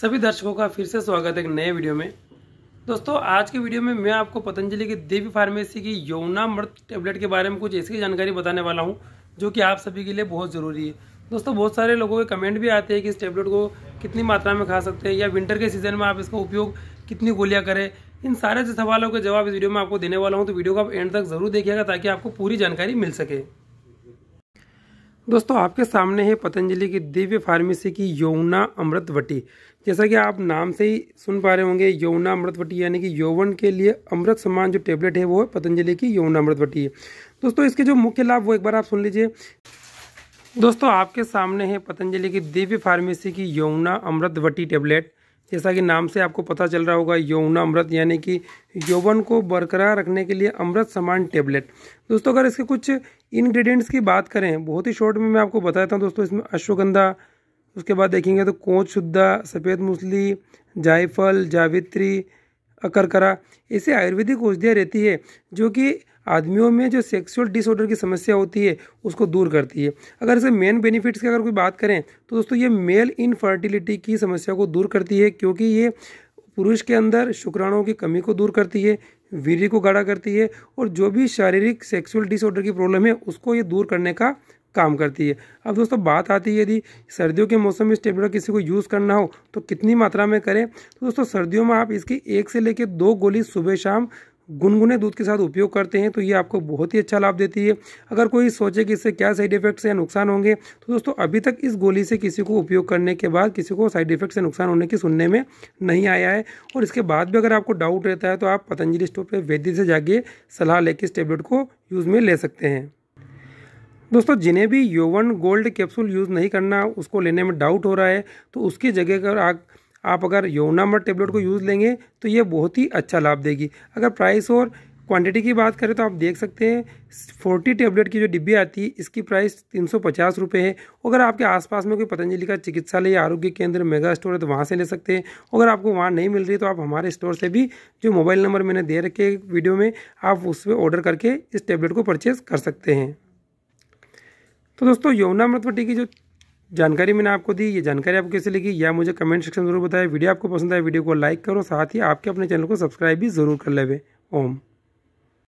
सभी दर्शकों का फिर से स्वागत है एक नए वीडियो में दोस्तों आज के वीडियो में मैं आपको पतंजलि की देवी फार्मेसी की मृत टेबलेट के बारे में कुछ ऐसी जानकारी बताने वाला हूं जो कि आप सभी के लिए बहुत ज़रूरी है दोस्तों बहुत सारे लोगों के कमेंट भी आते हैं कि इस टेबलेट को कितनी मात्रा में खा सकते हैं या विंटर के सीजन में आप इसका उपयोग कितनी गोलियाँ करें इन सारे सवालों के जवाब इस वीडियो में आपको देने वाला हूँ तो वीडियो को आप एंड तक ज़रूर देखिएगा ताकि आपको पूरी जानकारी मिल सके दोस्तों आपके सामने है पतंजलि की दिव्य फार्मेसी की यौना अमृतवटी जैसा कि आप नाम से ही सुन पा रहे होंगे यौना अमृतवटी यानी कि यौवन के लिए अमृत समान जो टेबलेट है वो है पतंजलि की यौना अमृतवटी है दोस्तों इसके जो मुख्य लाभ वो एक बार आप सुन लीजिए दोस्तों आपके सामने है पतंजलि की दिव्य फार्मेसी की यौना अमृतवटी टेबलेट जैसा कि नाम से आपको पता चल रहा होगा यौना अमृत यानी कि यौवन को बरकरार रखने के लिए अमृत समान टेबलेट दोस्तों अगर इसके कुछ इंग्रेडिएंट्स की बात करें बहुत ही शॉर्ट में मैं आपको बताता हूँ दोस्तों इसमें अश्वगंधा उसके बाद देखेंगे तो कोच शुद्धा सफ़ेद मूसली जायफल जावित्री अकरकरा ऐसे आयुर्वेदिक औषधियाँ रहती है जो कि आदमियों में जो सेक्सुअल डिसऑर्डर की समस्या होती है उसको दूर करती है अगर इसे मेन बेनिफिट्स की अगर कोई बात करें तो दोस्तों ये मेल इनफर्टिलिटी की समस्या को दूर करती है क्योंकि ये पुरुष के अंदर शुक्राणुओं की कमी को दूर करती है वीर्य को गाढ़ा करती है और जो भी शारीरिक सेक्सुअल डिसऑर्डर की प्रॉब्लम है उसको ये दूर करने का काम करती है अब दोस्तों बात आती है यदि सर्दियों के मौसम में इस टेबलेट किसी को यूज़ करना हो तो कितनी मात्रा में करें तो दोस्तों सर्दियों में आप इसकी एक से लेकर दो गोली सुबह शाम गुनगुने दूध के साथ उपयोग करते हैं तो ये आपको बहुत ही अच्छा लाभ देती है अगर कोई सोचे कि इससे क्या साइड इफेक्ट्स या नुकसान होंगे तो दोस्तों अभी तक इस गोली से किसी को उपयोग करने के बाद किसी को साइड इफेक्ट्स या नुकसान होने की सुनने में नहीं आया है और इसके बाद भी अगर आपको डाउट रहता है तो आप पतंजलि स्टोर पर वैद्य से जाके सलाह लेके इस टेबलेट को यूज़ में ले सकते हैं दोस्तों जिन्हें भी योवन गोल्ड कैप्सूल यूज़ नहीं करना उसको लेने में डाउट हो रहा है तो उसकी जगह अगर आप आप अगर यौनामर टेबलेट को यूज़ लेंगे तो ये बहुत ही अच्छा लाभ देगी अगर प्राइस और क्वांटिटी की बात करें तो आप देख सकते हैं फोर्टी टेबलेट की जो डिब्बी आती है इसकी प्राइस तीन सौ पचास रुपये है अगर आपके आसपास में कोई पतंजलि का चिकित्सालय या आरोग्य केंद्र मेगा स्टोर है तो वहाँ से ले सकते हैं अगर आपको वहाँ नहीं मिल रही तो आप हमारे स्टोर से भी जो मोबाइल नंबर मैंने दे रखे वीडियो में आप उस पर ऑर्डर करके इस टेबलेट को परचेज़ कर सकते हैं तो दोस्तों यमुना पट्टी की जो जानकारी मैंने आपको दी ये जानकारी आपको कैसे लगी या मुझे कमेंट सेक्शन में जरूर बताएं वीडियो आपको पसंद आए वीडियो को लाइक करो साथ ही आपके अपने चैनल को सब्सक्राइब भी जरूर कर लेवे ओम